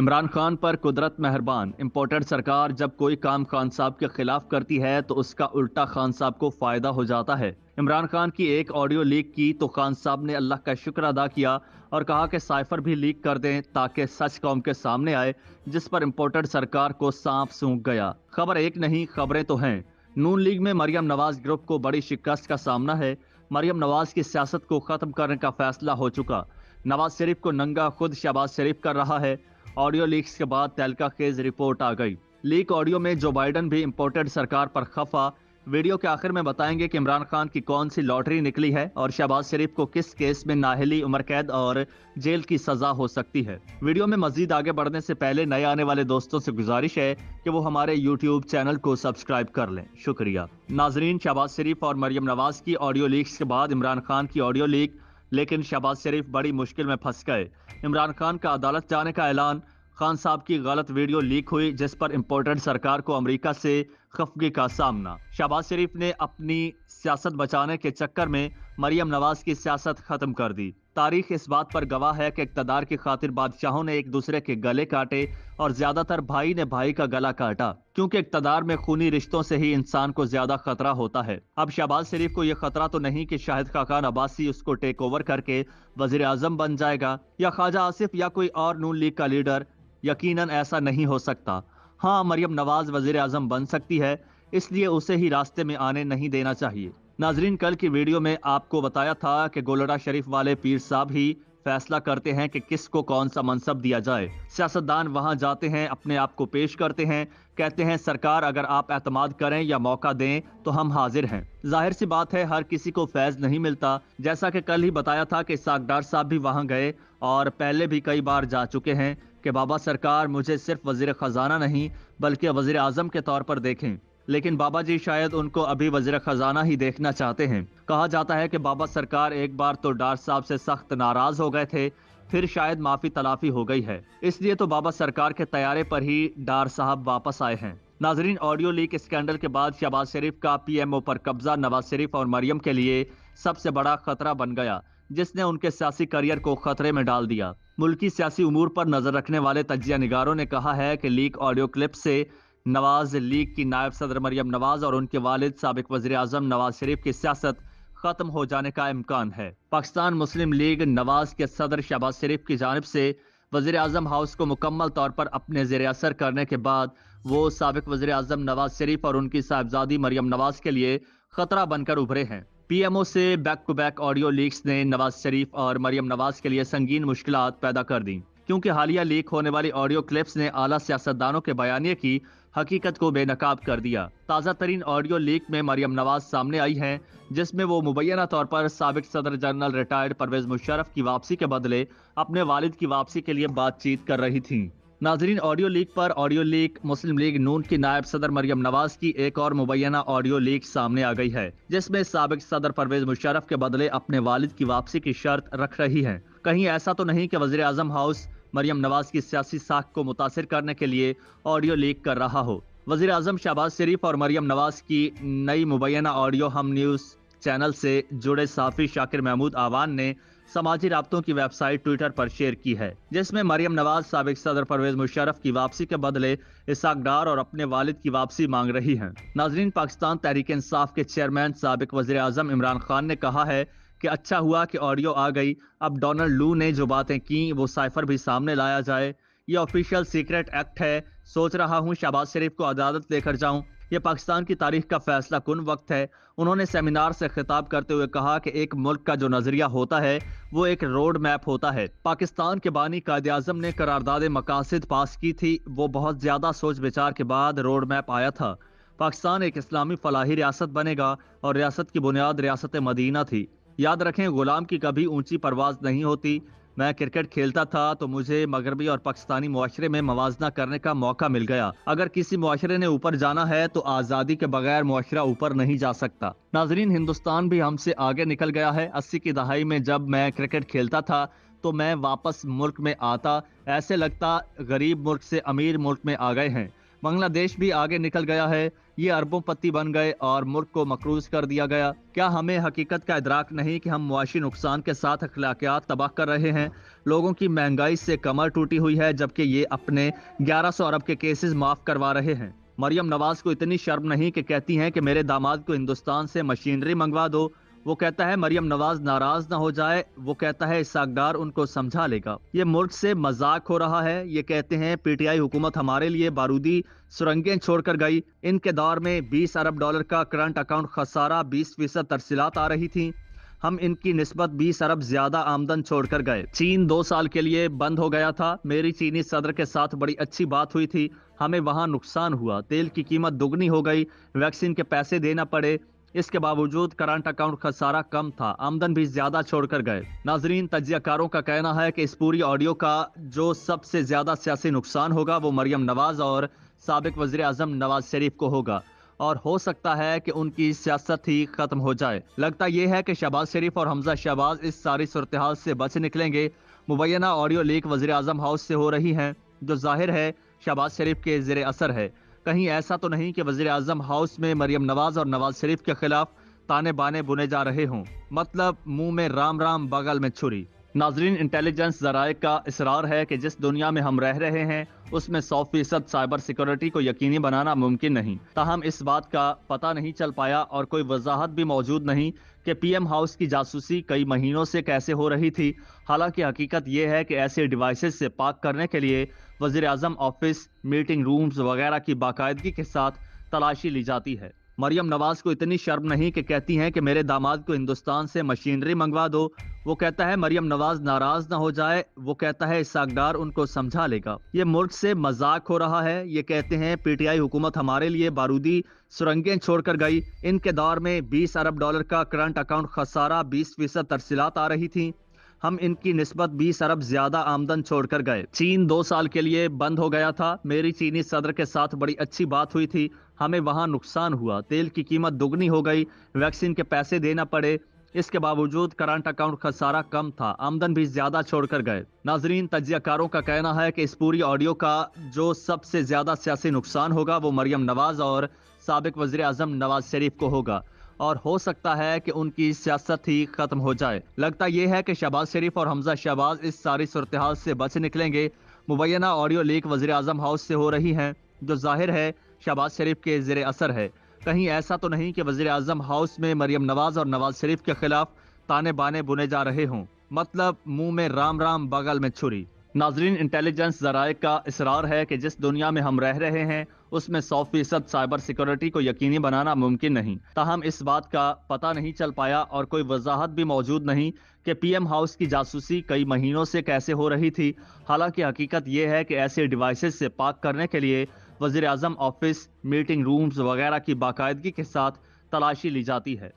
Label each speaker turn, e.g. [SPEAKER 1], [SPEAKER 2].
[SPEAKER 1] इमरान खान पर कुदरत मेहरबान इम्पोर्टेड सरकार जब कोई काम खान साहब के खिलाफ करती है तो उसका उल्टा खान साहब को फायदा हो जाता है इमरान खान की एक ऑडियो लीक की तो खान साहब ने अल्लाह का शुक्र अदा किया और कहा कि साइफर भी लीक कर दें ताकि सच कौम के सामने आए जिस पर इम्पोर्टेड सरकार को सांप सूंख गया खबर एक नहीं खबरें तो हैं नून लीग में मरियम नवाज ग्रुप को बड़ी शिकस्त का सामना है मरियम नवाज की सियासत को ख़त्म करने का फैसला हो चुका नवाज शरीफ को नंगा खुद शहबाज शरीफ कर रहा है ऑडियो लीक्स के बाद तहलका खेज रिपोर्ट आ गई लीक ऑडियो में जो बाइडन भी इम्पोर्टेड सरकार पर खफा वीडियो के आखिर में बताएंगे कि इमरान खान की कौन सी लॉटरी निकली है और शहबाज शरीफ को किस केस में नाहली उम्र कैद और जेल की सजा हो सकती है वीडियो में मजीद आगे बढ़ने से पहले नए आने वाले दोस्तों से गुजारिश है कि वो हमारे यूट्यूब चैनल को सब्सक्राइब कर लें शुक्रिया नाजरीन शहबाज शरीफ और मरियम नवाज की ऑडियो लीक्स के बाद इमरान खान की ऑडियो लीक लेकिन शहबाज शरीफ बड़ी मुश्किल में फंस गए इमरान खान का अदालत जाने का ऐलान खान साहब की गलत वीडियो लीक हुई जिस पर इम्पोर्टेंट सरकार को अमेरिका से खफगी का सामना शहबाज शरीफ ने अपनी सियासत बचाने के चक्कर में मरियम नवाज की सियासत खत्म कर दी तारीख इस बात पर गवाह है कि इकतदार की खातिर बादशाहों ने एक दूसरे के गले काटे और ज्यादातर भाई ने भाई का गला काटा क्योंकि इकतदार में खूनी रिश्तों से ही इंसान को ज्यादा खतरा होता है अब शहबाज शरीफ को यह खतरा तो नहीं कि शाहिद खाकान अब्बासी उसको टेक ओवर करके वजीर आजम बन जाएगा या ख्वाजा आसिफ या कोई और नून लीग का लीडर यकीन ऐसा नहीं हो सकता हाँ मरियम नवाज वजीर आजम बन सकती है इसलिए उसे ही रास्ते में आने नहीं देना चाहिए नाजरीन कल की वीडियो में आपको बताया था कि गोलड़ा शरीफ वाले पीर साहब ही फैसला करते हैं कि किसको कौन सा मनसब दिया जाए सियासतदान वहां जाते हैं अपने आप को पेश करते हैं कहते हैं सरकार अगर आप एतमाद करें या मौका दें तो हम हाजिर हैं जाहिर सी बात है हर किसी को फैज नहीं मिलता जैसा कि कल ही बताया था कि साकडार साहब भी वहां गए और पहले भी कई बार जा चुके हैं कि बाबा सरकार मुझे सिर्फ वजीर ख़जाना नहीं बल्कि वजीर अजम के तौर पर देखें लेकिन बाबा जी शायद उनको अभी वजीर खजाना ही देखना चाहते हैं कहा जाता है कि बाबा सरकार एक बार तो डार साहब से सख्त नाराज हो गए थे फिर शायद माफी तलाफी हो गई है इसलिए तो बाबा सरकार के तैयारे पर ही डार साहब वापस आए हैं नाजरीन ऑडियो लीक स्कैंडल के बाद शहबाज शरीफ का पीएमओ पर कब्जा नवाज शरीफ और मरियम के लिए सबसे बड़ा खतरा बन गया जिसने उनके सियासी करियर को खतरे में डाल दिया मुल्की सियासी उमूर पर नजर रखने वाले तजिया निगारों ने कहा है कि लीक ऑडियो क्लिप से नवाज लीग की नायब सदर मरियम नवाज और उनके वालिद सबक वजी अजम नवाज शरीफ की सियासत खत्म हो जाने का इम्कान है पाकिस्तान मुस्लिम लीग नवाज के सदर शहबाज शरीफ की जानब से वजी अजम हाउस को मुकम्मल तौर पर अपने जेर असर करने के बाद वो सबक वजी अजम नवाज शरीफ और उनकी साहबजादी मरियम नवाज के लिए खतरा बनकर उभरे हैं पी एम ओ से back to back audio leaks ने नवाज शरीफ और मरियम नवाज के लिए संगीन मुश्किल पैदा कर दी क्योंकि हालिया लीक होने वाली ऑडियो क्लिप्स ने आला सियासतदानों के बयानी की हकीकत को बेनकाब कर दिया ताज़ा तरीन ऑडियो लीक में मरियम नवाज सामने आई हैं जिसमें वो मुबैना तौर पर सबक सदर जनरल रिटायर्ड परवेज मुशरफ की वापसी के बदले अपने वालिद की वापसी के लिए बातचीत कर रही थी नाजरीन ऑडियो लीक पर ऑडियो लीक मुस्लिम लीग नून की नायब सदर मरियम नवाज की एक और मुबैना ऑडियो लीक सामने आ गई है जिसमें सबक सदर परवेज मुशरफ के बदले अपने वालिद की वापसी की शर्त रख रही है कहीं ऐसा तो नहीं कि वजीर अजम हाउस मरियम नवाज की सियासी साख को मुतासर करने के लिए ऑडियो लीक कर रहा हो वजीर अजम शहबाज शरीफ और मरियम नवाज की नई मुबैना ऑडियो हम न्यूज़ चैनल से जुड़े साफी शाकिर महमूद आवान ने समाजी रबतों की वेबसाइट ट्विटर पर शेयर की है जिसमें मरियम नवाज सबक सदर परवेज मुशरफ की वापसी के बदले इसाक डार और अपने वालिद की वापसी मांग रही हैं। नाजरीन पाकिस्तान तहरीक इंसाफ के चेयरमैन सबक वजी अजम इमरान खान ने कहा है कि अच्छा हुआ कि ऑडियो आ गई अब डोनाल्ड लू ने जो बातें की वो साइफर भी सामने लाया जाए ये ऑफिशियल सीक्रेट एक्ट है सोच रहा हूँ शहबाज शरीफ को अदालत लेकर जाऊँ ये पाकिस्तान की तारीख का फैसला कन वक्त है उन्होंने सेमिनार से खिताब करते हुए कहा कि एक मुल्क का जो नजरिया होता है वो एक रोड मैप होता है पाकिस्तान के बानी कायद अजम ने करारदाद मकासद पास की थी वो बहुत ज़्यादा सोच विचार के बाद रोड मैप आया था पाकिस्तान एक इस्लामी फलाही रियासत बनेगा और रियासत की बुनियाद रियासत मदीना थी याद रखें गुलाम की कभी ऊंची परवाज नहीं होती मैं क्रिकेट खेलता था तो मुझे मगरबी और पाकिस्तानी माशरे में मुजना करने का मौका मिल गया अगर किसी माशरे ने ऊपर जाना है तो आज़ादी के बगैर माशरा ऊपर नहीं जा सकता नाजरीन हिंदुस्तान भी हमसे आगे निकल गया है अस्सी की दहाई में जब मैं क्रिकेट खेलता था तो मैं वापस मुल्क में आता ऐसे लगता गरीब मुल्क से अमीर मुल्क में आ गए हैं बांग्लादेश भी आगे निकल गया है ये अरबों पत्ती बन गए और मुल्क को मकरूज कर दिया गया क्या हमें हकीकत का इदराक नहीं कि हम मुआशी नुकसान के साथ अखलाकियात तबाह कर रहे हैं लोगों की महंगाई से कमर टूटी हुई है जबकि ये अपने 1100 अरब के केसेस माफ़ करवा रहे हैं मरियम नवाज को इतनी शर्म नहीं कि कहती हैं कि मेरे दामाद को हिंदुस्तान से मशीनरी मंगवा दो वो कहता है मरियम नवाज नाराज ना हो जाए वो कहता है इसाकदार उनको समझा लेगा ये मुल्क से मजाक हो रहा है ये कहते हैं पीटीआई हुकूमत हमारे लिए बारूदी सुरंगें छोड़कर गई इनके दौर में 20 अरब डॉलर का करंट अकाउंट खसारा 20 फीसद तरसीलात आ रही थी हम इनकी नस्बत 20 अरब ज्यादा आमदन छोड़कर गए चीन दो साल के लिए बंद हो गया था मेरी चीनी सदर के साथ बड़ी अच्छी बात हुई थी हमें वहाँ नुकसान हुआ तेल की कीमत दुगनी हो गई वैक्सीन के पैसे देना पड़े इसके बावजूद करंट अकाउंट खसारा कम था आमदन भी ज्यादा छोड़कर गए नाजरीन तजियाकारों का कहना है कि इस पूरी ऑडियो का जो सबसे ज्यादा सियासी नुकसान होगा वो मरियम नवाज और सबक वजी अजम नवाज शरीफ को होगा और हो सकता है कि उनकी सियासत ही खत्म हो जाए लगता यह है कि शहबाज शरीफ और हमजा शहबाज इस सारी सूरत हाल से बच निकलेंगे मुबैना ऑडियो लीक वजी अजम हाउस से हो रही है जो जाहिर है शहबाज शरीफ के जेर असर है कहीं ऐसा तो नहीं कि वजीर अजम हाउस में मरियम नवाज और नवाज शरीफ के खिलाफ ताने बाने बुने जा रहे हों मतलब मुंह में राम राम बगल में छुरी नाजरीन इंटेलिजेंस जराए का इसरार है कि जिस दुनिया में हम रह रहे हैं उसमें सौ फीसद साइबर सिक्योरिटी को यकीनी बनाना मुमकिन नहीं ताहम इस बात का पता नहीं चल पाया और कोई वजाहत भी मौजूद नहीं कि पीएम हाउस की जासूसी कई महीनों से कैसे हो रही थी हालांकि हकीकत यह है कि ऐसे डिवाइसेस से पाक करने के लिए वजीर ऑफिस मीटिंग रूम्स वगैरह की बाकायदगी के साथ तलाशी ली जाती है मरियम नवाज को इतनी शर्म नहीं कि कहती हैं कि मेरे दामाद को हिंदुस्तान से मशीनरी मंगवा दो वो कहता है मरियम नवाज नाराज ना हो जाए वो कहता है इसाकडार उनको समझा लेगा ये मुल्क से मजाक हो रहा है ये कहते हैं पीटीआई हुकूमत हमारे लिए बारूदी सुरंगें छोड़कर गई इनके दौर में 20 अरब डॉलर का करंट अकाउंट खसारा 20 फीसद तरसीलात आ रही थी हम इनकी नस्बत 20 अरब ज्यादा आमदन छोड़कर गए चीन दो साल के लिए बंद हो गया था मेरी चीनी सदर के साथ बड़ी अच्छी बात हुई थी हमें वहाँ नुकसान हुआ तेल की कीमत दुगनी हो गई वैक्सीन के पैसे देना पड़े इसके बावजूद करंट अकाउंट खसारा कम था आमदन भी ज्यादा छोड़कर गए नाजरीन तजियाकारों का कहना है कि इस पूरी ऑडियो का जो सबसे ज्यादा सियासी नुकसान होगा वो मरियम नवाज और सबक वजी अजम नवाज शरीफ को होगा और हो सकता है कि उनकी सियासत ही खत्म हो जाए लगता यह है कि शहबाज शरीफ और हमजा शहबाज इस सारी सूरत हाल से बच निकलेंगे मुबैना ऑडियो लीक वजी अजम हाउस से हो रही है जो जाहिर है शहबाज शरीफ के जेर असर है कहीं ऐसा तो नहीं कि वजीर अजम हाउस में मरियम नवाज और नवाज शरीफ के खिलाफ ताने बाने बुने जा रहे हों मतलब मुंह में राम राम बगल में छुरी नाजरीन इंटेलिजेंस जराए का इसरार है कि जिस दुनिया में हम रह रहे हैं उसमें सौ फीसद साइबर सिक्योरिटी को यकीनी बनाना मुमकिन नहीं ताहम इस बात का पता नहीं चल पाया और कोई वजाहत भी मौजूद नहीं कि पीएम हाउस की जासूसी कई महीनों से कैसे हो रही थी हालांकि हकीकत यह है कि ऐसे डिवाइसेस से पाक करने के लिए वजीर अजम ऑफिस मीटिंग रूम्स वगैरह की बाकायदगी के साथ तलाशी ली जाती है